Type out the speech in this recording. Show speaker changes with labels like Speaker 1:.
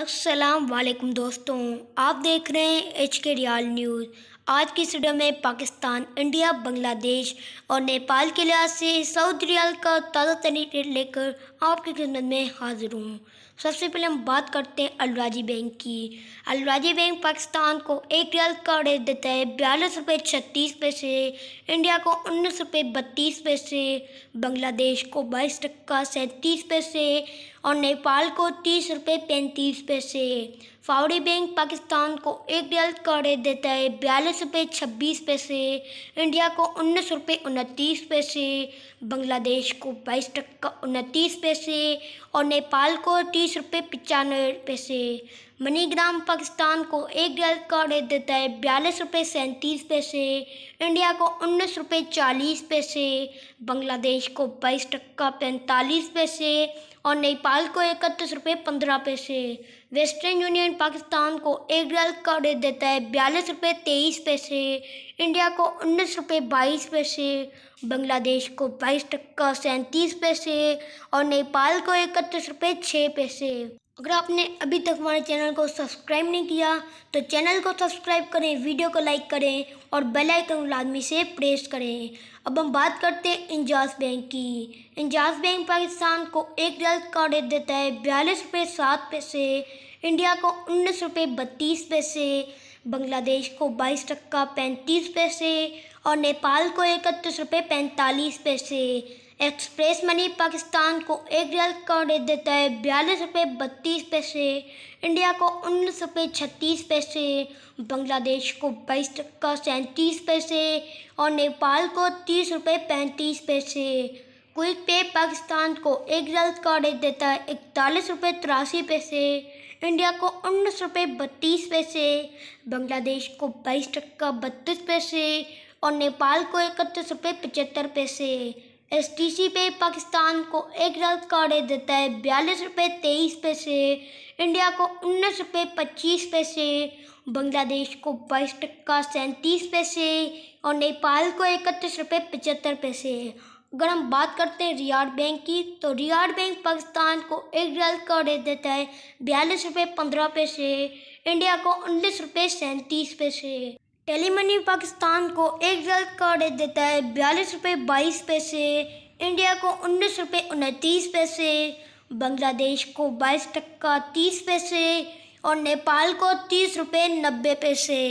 Speaker 1: असलम दोस्तों आप देख रहे हैं एच के रियाल न्यूज़ आज की इस में पाकिस्तान इंडिया बांग्लादेश और नेपाल के लिहाज से सऊदी रियाल का ताज़ा तरीन लेकर आपकी खिदमत में हाजिर हूँ सबसे पहले हम बात करते हैं अलराजी बैंक की अलराजी बैंक पाकिस्तान को एक रियाल का रेट देता है बयालीस रुपये छत्तीस पैसे इंडिया को उन्नीस रुपये बत्तीस पैसे बांग्लादेश को बाईस टक्का सैंतीस पैसे और नेपाल को तीस रुपये पैंतीस पैसे फावड़ी बैंक पाकिस्तान को एक रियाल का रेट देता है बयालीस बाईस रुपये छब्बीस पैसे इंडिया को उन्नीस रुपये उनतीस पैसे बांग्लादेश को बाईस टक्का उनतीस पैसे और नेपाल को तीस रुपये पचानवे पैसे मनीग्राम पाकिस्तान को एक डॉलर कार्ड देता है बयालीस रुपये सैंतीस पैसे इंडिया को उन्नीस रुपये चालीस पैसे बांग्लादेश को बाईस टक्का पैंतालीस पैसे और नेपाल को इकतीस रुपये पंद्रह पैसे वेस्टर्न यूनियन पाकिस्तान को एक डॉलर कार्ड देता है बयालीस रुपये तेईस पैसे इंडिया को उन्नीस रुपये बाईस पैसे बांग्लादेश को बाईस टक्का सैंतीस पैसे और नेपाल को इकतीस रुपये छः पैसे अगर आपने अभी तक हमारे चैनल को सब्सक्राइब नहीं किया तो चैनल को सब्सक्राइब करें वीडियो को लाइक करें और बेल आइकन लाजमी से प्रेस करें अब हम बात करते हैं इंजाज बैंक की इंजाज बैंक पाकिस्तान को एक रियाल का रेट देता है बयालीस रुपये सात पैसे इंडिया को उन्नीस रुपये बत्तीस पैसे बांग्लादेश को बाईस टक्का पैंतीस पैसे और नेपाल को इकतीस रुपये पैंतालीस पैसे एक्सप्रेस मनी पाकिस्तान को एक रियल कार्ड देता है बयालीस रुपये बत्तीस पैसे इंडिया को उन्नीस रुपये छत्तीस पैसे बांग्लादेश को बाईस टक्का सैंतीस पैसे और नेपाल को तीस रुपये पैंतीस पैसे क्विक पे पाकिस्तान को एक रियल का देता है इकतालीस रुपये तिरासी पैसे इंडिया को उन्नीस रुपये बत्तीस पैसे बांग्लादेश को बाईस टक्का बत्तीस पैसे और नेपाल को इकतीस रुपये पचहत्तर पैसे एस टी सी पे पाकिस्तान को एक रात का ऑर्डर देता है बयालीस रुपये तेईस पैसे इंडिया को उन्नीस रुपये पच्चीस पैसे बांग्लादेश को बाईस टक्का सैंतीस पैसे और नेपाल को इकतीस रुपये पचहत्तर पैसे अगर हम बात करते हैं रियाड बैंक की तो रियाड बैंक पाकिस्तान को एक रियाल का रेट देता है बयालीस रुपये पंद्रह पैसे इंडिया को उन्नीस रुपये सैंतीस पैसे टेलीमनी पाकिस्तान को एक रियाल का रेट देता है बयालीस रुपये बाईस पैसे इंडिया को उन्नीस रुपये उनतीस पैसे बांग्लादेश को बाईस टक्का तीस पैसे और नेपाल को तीस रुपये नब्बे पैसे